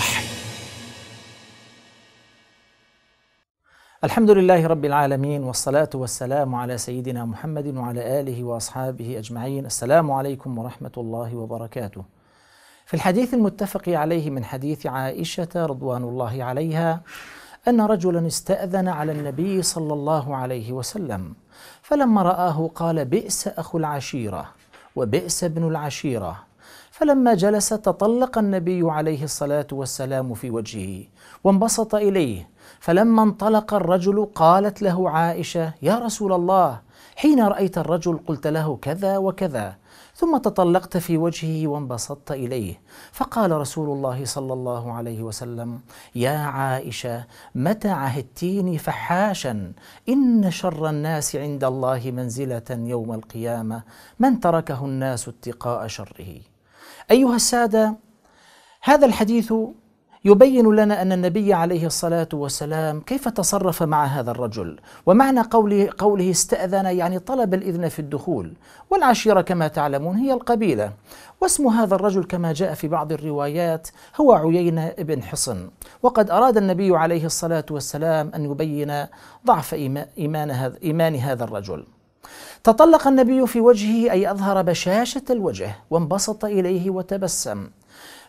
الوحي الحمد لله رب العالمين والصلاة والسلام على سيدنا محمد وعلى آله وأصحابه أجمعين السلام عليكم ورحمة الله وبركاته في الحديث المتفق عليه من حديث عائشة رضوان الله عليها أن رجلا استأذن على النبي صلى الله عليه وسلم فلما رآه قال بئس أخو العشيرة وبئس ابن العشيرة فلما جلس تطلق النبي عليه الصلاه والسلام في وجهه وانبسط اليه فلما انطلق الرجل قالت له عائشه يا رسول الله حين رايت الرجل قلت له كذا وكذا ثم تطلقت في وجهه وانبسطت اليه فقال رسول الله صلى الله عليه وسلم يا عائشه متى عهدتيني فحاشا ان شر الناس عند الله منزله يوم القيامه من تركه الناس اتقاء شره أيها السادة هذا الحديث يبين لنا أن النبي عليه الصلاة والسلام كيف تصرف مع هذا الرجل ومعنى قوله, قوله استأذن يعني طلب الإذن في الدخول والعشيرة كما تعلمون هي القبيلة واسم هذا الرجل كما جاء في بعض الروايات هو عيينة بن حصن وقد أراد النبي عليه الصلاة والسلام أن يبين ضعف إيمان هذا, إيمان هذا الرجل تطلق النبي في وجهه أي أظهر بشاشة الوجه وانبسط إليه وتبسم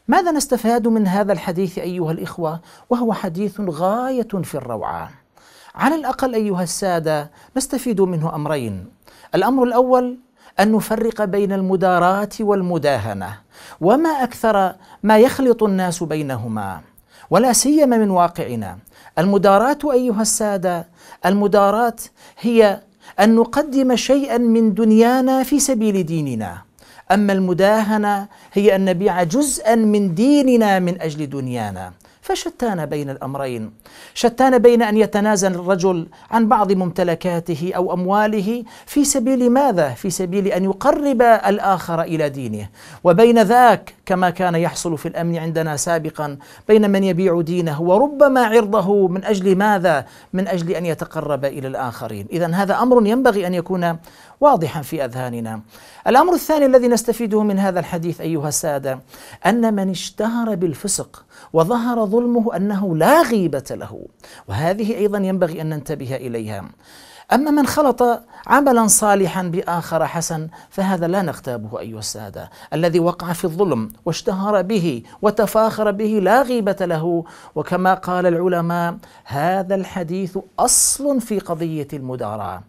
ماذا نستفاد من هذا الحديث أيها الإخوة وهو حديث غاية في الروعة على الأقل أيها السادة نستفيد منه أمرين الأمر الأول أن نفرق بين المداراة والمداهنة وما أكثر ما يخلط الناس بينهما ولا سيما من واقعنا المداراة أيها السادة المداراة هي أن نقدم شيئا من دنيانا في سبيل ديننا أما المداهنة هي أن نبيع جزءا من ديننا من أجل دنيانا فشتان بين الامرين شتان بين ان يتنازل الرجل عن بعض ممتلكاته او امواله في سبيل ماذا في سبيل ان يقرب الاخر الى دينه وبين ذاك كما كان يحصل في الامن عندنا سابقا بين من يبيع دينه وربما عرضه من اجل ماذا من اجل ان يتقرب الى الاخرين اذا هذا امر ينبغي ان يكون واضحا في اذهاننا الامر الثاني الذي نستفيده من هذا الحديث ايها الساده ان من اشتهر بالفسق وظهر ظلم ظلمه انه لا غيبه له وهذه ايضا ينبغي ان ننتبه اليها أما من خلط عملا صالحا بآخر حسن فهذا لا نغتابه أيها السادة الذي وقع في الظلم واشتهر به وتفاخر به لا غيبة له وكما قال العلماء هذا الحديث أصل في قضية المداراة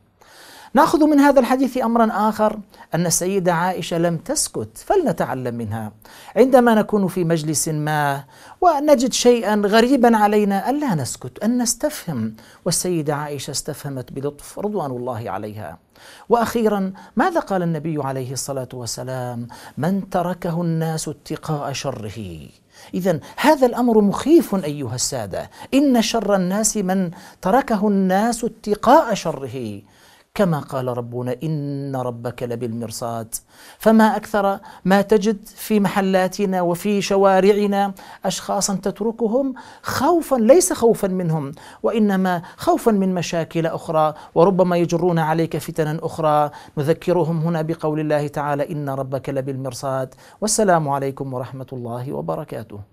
ناخذ من هذا الحديث امرا اخر ان السيده عائشه لم تسكت فلنتعلم منها عندما نكون في مجلس ما ونجد شيئا غريبا علينا الا نسكت ان نستفهم والسيده عائشه استفهمت بلطف رضوان الله عليها واخيرا ماذا قال النبي عليه الصلاه والسلام من تركه الناس اتقاء شره إذا هذا الأمر مخيف أيها السادة، إن شر الناس من تركه الناس اتقاء شره، كما قال ربنا إن ربك لبالمرصاد فما أكثر ما تجد في محلاتنا وفي شوارعنا أشخاصا تتركهم خوفا ليس خوفا منهم وإنما خوفا من مشاكل أخرى وربما يجرون عليك فتنا أخرى نذكرهم هنا بقول الله تعالى إن ربك لبالمرصاد والسلام عليكم ورحمة الله وبركاته